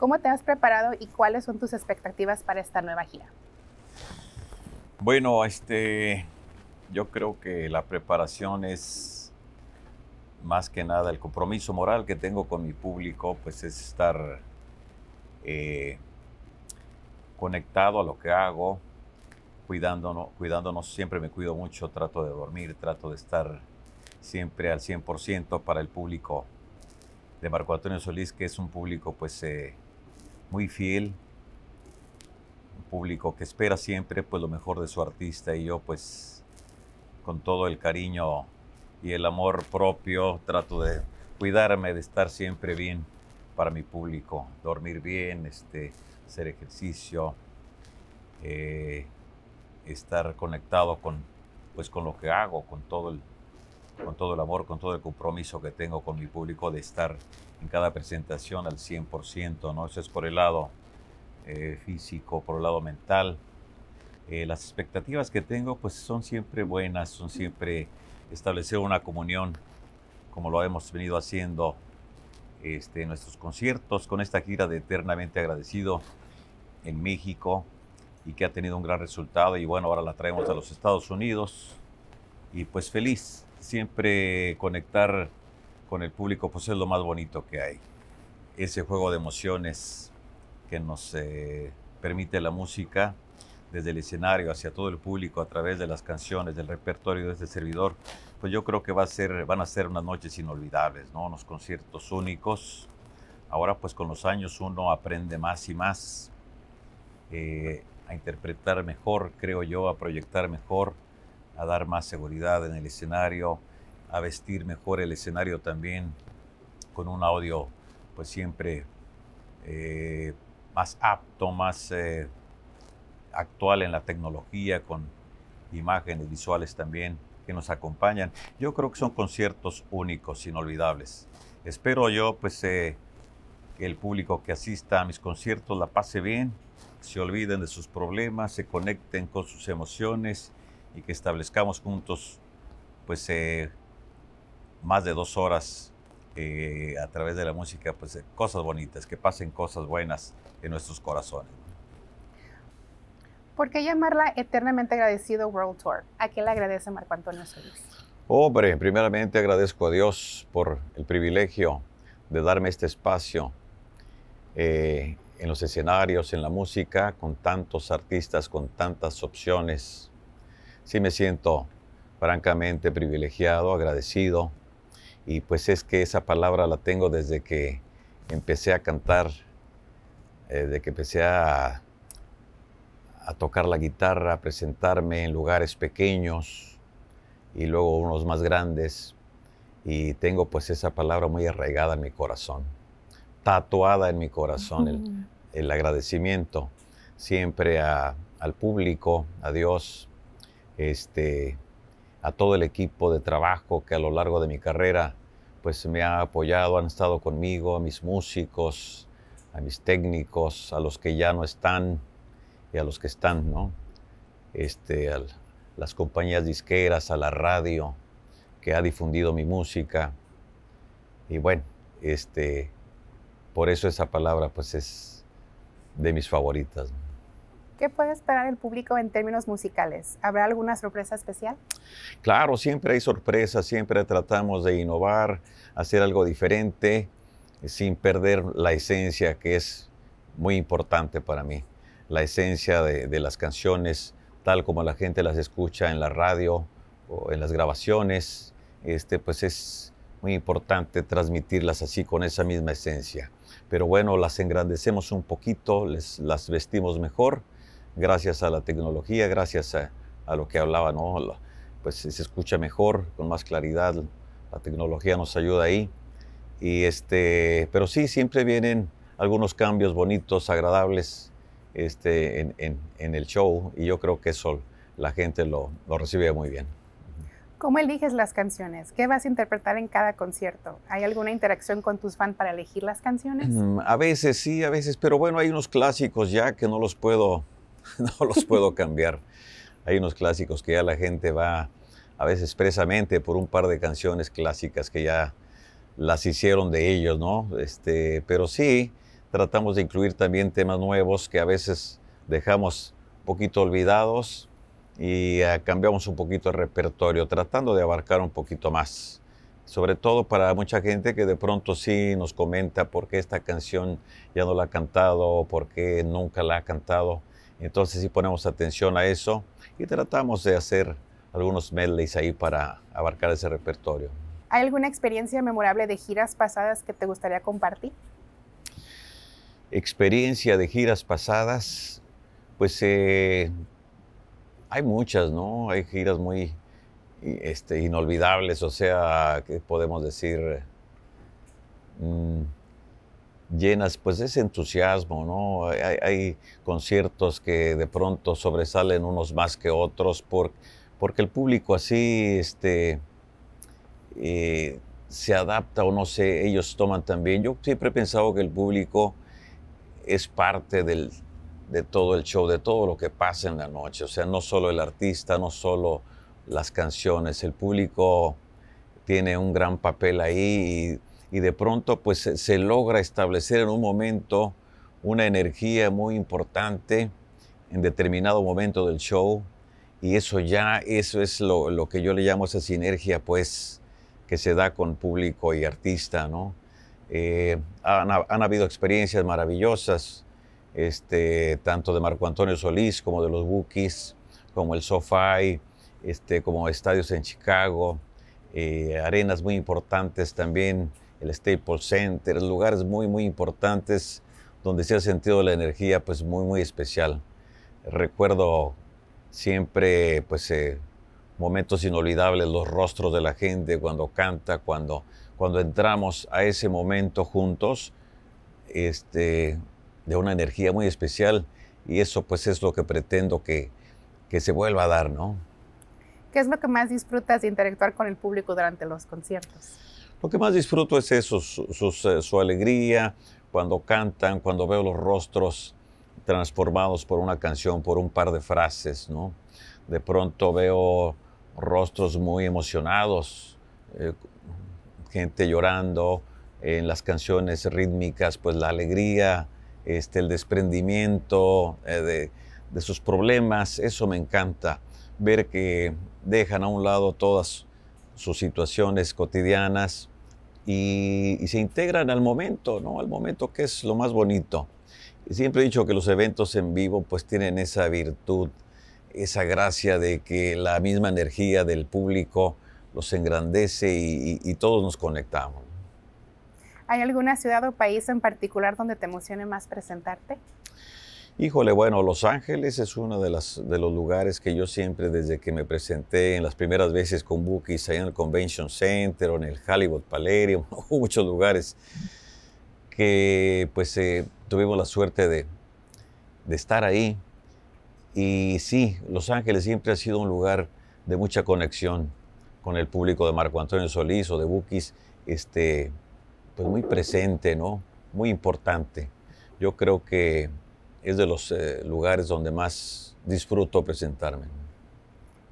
¿Cómo te has preparado y cuáles son tus expectativas para esta nueva gira? Bueno, este, yo creo que la preparación es más que nada el compromiso moral que tengo con mi público, pues es estar eh, conectado a lo que hago, cuidándonos, cuidándonos, siempre me cuido mucho, trato de dormir, trato de estar siempre al 100% para el público de Marco Antonio Solís, que es un público pues... Eh, muy fiel, un público que espera siempre pues lo mejor de su artista y yo pues con todo el cariño y el amor propio trato de cuidarme, de estar siempre bien para mi público, dormir bien, este, hacer ejercicio, eh, estar conectado con, pues, con lo que hago, con todo el, con todo el amor, con todo el compromiso que tengo con mi público de estar en cada presentación al 100%, ¿no? Eso es por el lado eh, físico, por el lado mental. Eh, las expectativas que tengo pues son siempre buenas, son siempre establecer una comunión como lo hemos venido haciendo este, en nuestros conciertos con esta gira de Eternamente Agradecido en México y que ha tenido un gran resultado y bueno, ahora la traemos a los Estados Unidos y pues feliz siempre conectar con el público pues es lo más bonito que hay. Ese juego de emociones que nos eh, permite la música desde el escenario hacia todo el público a través de las canciones, del repertorio de este servidor, pues yo creo que va a ser, van a ser unas noches inolvidables, ¿no? unos conciertos únicos. Ahora pues con los años uno aprende más y más eh, a interpretar mejor, creo yo, a proyectar mejor a dar más seguridad en el escenario, a vestir mejor el escenario también, con un audio pues siempre eh, más apto, más eh, actual en la tecnología, con imágenes visuales también que nos acompañan. Yo creo que son conciertos únicos, inolvidables. Espero yo pues eh, que el público que asista a mis conciertos la pase bien, se olviden de sus problemas, se conecten con sus emociones y que establezcamos juntos pues eh, más de dos horas eh, a través de la música, pues cosas bonitas, que pasen cosas buenas en nuestros corazones. ¿Por qué llamarla eternamente agradecido World Tour? ¿A qué le agradece Marco Antonio Solís? Hombre, primeramente agradezco a Dios por el privilegio de darme este espacio eh, en los escenarios, en la música, con tantos artistas, con tantas opciones, sí me siento francamente privilegiado, agradecido. Y pues es que esa palabra la tengo desde que empecé a cantar, desde eh, que empecé a, tocar la guitarra, a presentarme en lugares pequeños y luego unos más grandes. Y tengo pues esa palabra muy arraigada en mi corazón, tatuada en mi corazón, el, agradecimiento siempre al público, a Dios, este, a todo el equipo de trabajo que a lo largo de mi carrera pues me ha apoyado, han estado conmigo, a mis músicos, a mis técnicos, a los que ya no están y a los que están, ¿no? Este, a las compañías disqueras, a la radio que ha difundido mi música. Y bueno, este, por eso esa palabra pues es de mis favoritas. ¿Qué puede esperar el público en términos musicales? ¿Habrá alguna sorpresa especial? Claro, siempre hay sorpresas, siempre tratamos de innovar, hacer algo diferente, eh, sin perder la esencia que es muy importante para mí, la esencia de, las canciones, tal como la gente las escucha en la radio o en las grabaciones, este, pues es muy importante transmitirlas así con esa misma esencia. Pero bueno, las engrandecemos un poquito, les, las vestimos mejor gracias a la tecnología, gracias a, lo que hablaba, ¿no? pues se escucha mejor, con más claridad, la tecnología nos ayuda ahí. Y este, pero sí, siempre vienen algunos cambios bonitos, agradables este, en, el show y yo creo que eso la gente lo, lo recibe muy bien. ¿Cómo eliges las canciones? ¿Qué vas a interpretar en cada concierto? ¿Hay alguna interacción con tus fans para elegir las canciones? Mm, a veces sí, a veces, pero bueno, hay unos clásicos ya que no los puedo no los puedo cambiar. Hay unos clásicos que ya la gente va a veces expresamente por un par de canciones clásicas que ya las hicieron de ellos, ¿no? Este, pero sí, tratamos de incluir también temas nuevos que a veces dejamos un poquito olvidados y eh, cambiamos un poquito el repertorio, tratando de abarcar un poquito más. Sobre todo para mucha gente que de pronto sí nos comenta por qué esta canción ya no la ha cantado, o por qué nunca la ha cantado. Entonces si ponemos atención a eso y tratamos de hacer algunos medleys ahí para abarcar ese repertorio. ¿Hay alguna experiencia memorable de giras pasadas que te gustaría compartir? Experiencia de giras pasadas, pues eh, hay muchas, ¿no? Hay giras muy este, inolvidables, o sea, que podemos decir? Mm, llenas pues de ese entusiasmo, ¿no? Hay, conciertos que de pronto sobresalen unos más que otros por, porque el público así este, eh, se adapta o no sé, ellos toman también. Yo siempre he pensado que el público es parte del, de todo el show, de todo lo que pasa en la noche. O sea, no solo el artista, no solo las canciones, el público tiene un gran papel ahí y y de pronto pues se logra establecer en un momento una energía muy importante en determinado momento del show y eso ya, eso es lo, lo que yo le llamo esa sinergia pues que se da con público y artista, ¿no? Eh, han, habido experiencias maravillosas, este, tanto de Marco Antonio Solís como de los Bookies, como el SoFi, este, como estadios en Chicago, eh, arenas muy importantes también el Staples Center, lugares muy, muy importantes donde se ha sentido la energía pues muy, muy especial. Recuerdo siempre pues eh, momentos inolvidables, los rostros de la gente cuando canta, cuando, cuando entramos a ese momento juntos, este, de una energía muy especial y eso pues es lo que pretendo que, que se vuelva a dar, ¿no? ¿Qué es lo que más disfrutas de interactuar con el público durante los conciertos? Lo que más disfruto es eso, eh, su, alegría, cuando cantan, cuando veo los rostros transformados por una canción, por un par de frases, ¿no? De pronto veo rostros muy emocionados, eh, gente llorando, en las canciones rítmicas, pues la alegría, este, el desprendimiento eh, de, de sus problemas, eso me encanta, ver que dejan a un lado todas sus situaciones cotidianas y, se integran al momento, ¿no? Al momento que es lo más bonito. siempre he dicho que los eventos en vivo pues tienen esa virtud, esa gracia de que la misma energía del público los engrandece y todos nos conectamos. ¿Hay alguna ciudad o país en particular donde te emocione más presentarte? Híjole, bueno, Los Ángeles es uno de, los lugares que yo siempre, desde que me presenté en las primeras veces con Bookies, ahí en el Convention Center o en el Hollywood Palladium, muchos lugares, que pues eh, tuvimos la suerte de, estar ahí. Y sí, Los Ángeles siempre ha sido un lugar de mucha conexión con el público de Marco Antonio Solís o de Bookies, este, pues muy presente, ¿no? Muy importante. Yo creo que es de los eh, lugares donde más disfruto presentarme.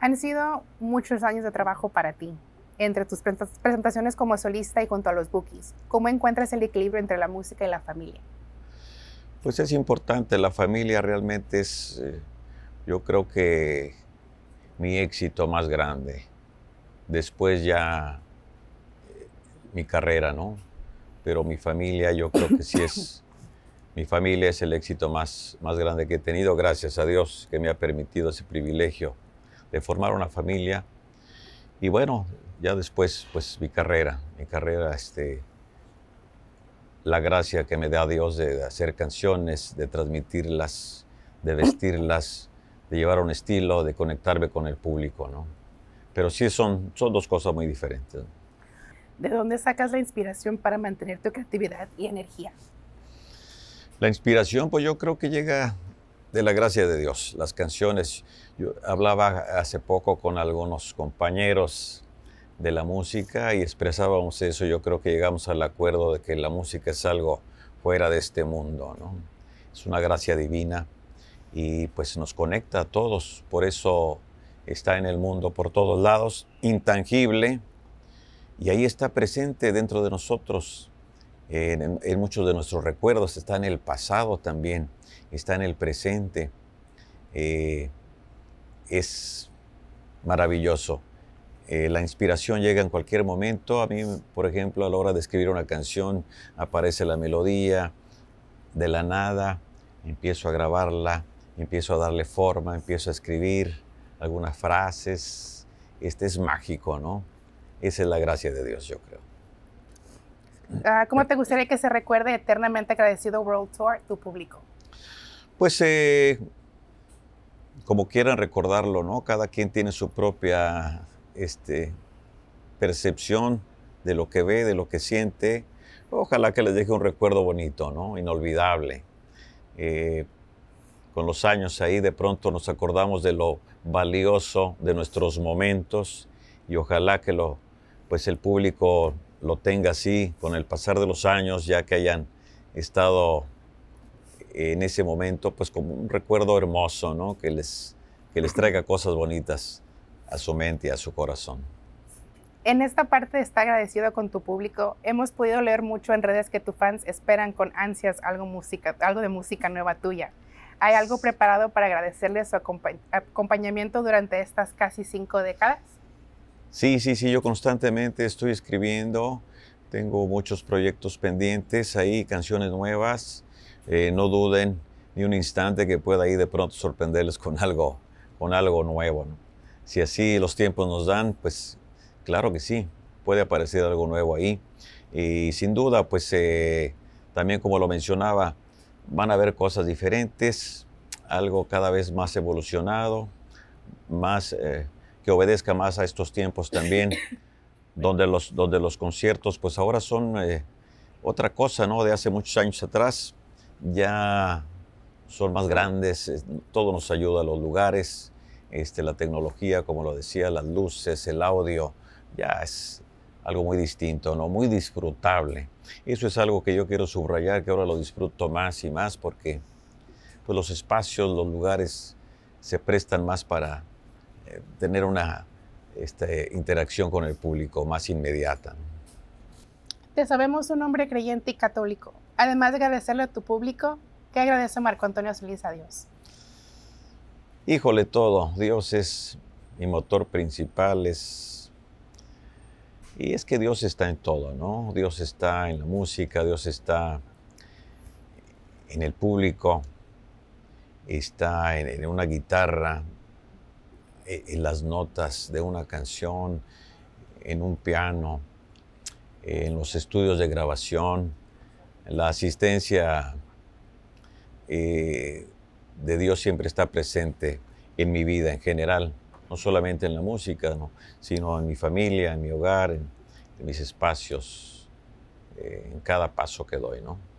Han sido muchos años de trabajo para ti, entre tus presentaciones como solista y junto a los bookies. ¿Cómo encuentras el equilibrio entre la música y la familia? Pues es importante, la familia realmente es, eh, yo creo que mi éxito más grande. Después ya eh, mi carrera, ¿no? Pero mi familia yo creo que sí es Mi familia es el éxito más, más grande que he tenido, gracias a Dios que me ha permitido ese privilegio de formar una familia. Y bueno, ya después, pues mi carrera, mi carrera, este, la gracia que me da Dios de, hacer canciones, de transmitirlas, de vestirlas, de llevar un estilo, de conectarme con el público, ¿no? Pero sí son, son dos cosas muy diferentes. ¿De dónde sacas la inspiración para mantener tu creatividad y energía? La inspiración, pues yo creo que llega de la gracia de Dios. Las canciones, yo hablaba hace poco con algunos compañeros de la música y expresábamos eso. Yo creo que llegamos al acuerdo de que la música es algo fuera de este mundo, ¿no? Es una gracia divina y pues nos conecta a todos. Por eso está en el mundo por todos lados, intangible, y ahí está presente dentro de nosotros en, muchos de nuestros recuerdos, está en el pasado también, está en el presente. Eh, es maravilloso. Eh, la inspiración llega en cualquier momento. A mí, por ejemplo, a la hora de escribir una canción, aparece la melodía de la nada, empiezo a grabarla, empiezo a darle forma, empiezo a escribir algunas frases. Este es mágico, ¿no? Esa es la gracia de Dios, yo creo. Ah, ¿Cómo te gustaría que se recuerde eternamente agradecido World Tour, tu público? Pues eh, como quieran recordarlo, ¿no? Cada quien tiene su propia este, percepción de lo que ve, de lo que siente. Ojalá que les deje un recuerdo bonito, ¿no? Inolvidable. Eh, con los años ahí de pronto nos acordamos de lo valioso de nuestros momentos y ojalá que lo, pues el público lo tenga así con el pasar de los años, ya que hayan estado en ese momento, pues como un recuerdo hermoso, ¿no? Que les, que les traiga cosas bonitas a su mente y a su corazón. En esta parte está agradecido con tu público. Hemos podido leer mucho en redes que tus fans esperan con ansias algo, música, algo de música nueva tuya. ¿Hay algo preparado para agradecerles su acompañamiento durante estas casi cinco décadas? Sí, sí, sí, yo constantemente estoy escribiendo, tengo muchos proyectos pendientes ahí, canciones nuevas, eh, no duden ni un instante que pueda ir de pronto sorprenderles con algo, con algo nuevo. Si así los tiempos nos dan, pues claro que sí, puede aparecer algo nuevo ahí. Y sin duda, pues eh, también como lo mencionaba, van a haber cosas diferentes, algo cada vez más evolucionado, más eh, que obedezca más a estos tiempos también, donde los, donde los conciertos pues ahora son eh, otra cosa, ¿no? De hace muchos años atrás, ya son más grandes, todo nos ayuda, los lugares, este, la tecnología, como lo decía, las luces, el audio, ya es algo muy distinto, ¿no? Muy disfrutable. Eso es algo que yo quiero subrayar, que ahora lo disfruto más y más porque pues, los espacios, los lugares se prestan más para tener una este, interacción con el público más inmediata. Te sabemos un hombre creyente y católico. Además de agradecerle a tu público, ¿qué agradece Marco Antonio Solís a Dios? Híjole todo, Dios es mi motor principal, es... Y es que Dios está en todo, ¿no? Dios está en la música, Dios está en el público, está en una guitarra, en eh, las notas de una canción, en un piano, en los estudios de grabación, la asistencia eh, de Dios siempre está presente en mi vida en general, no solamente en la música, sino en mi familia, en mi hogar, en, mis espacios, eh, en cada paso que doy. ¿no?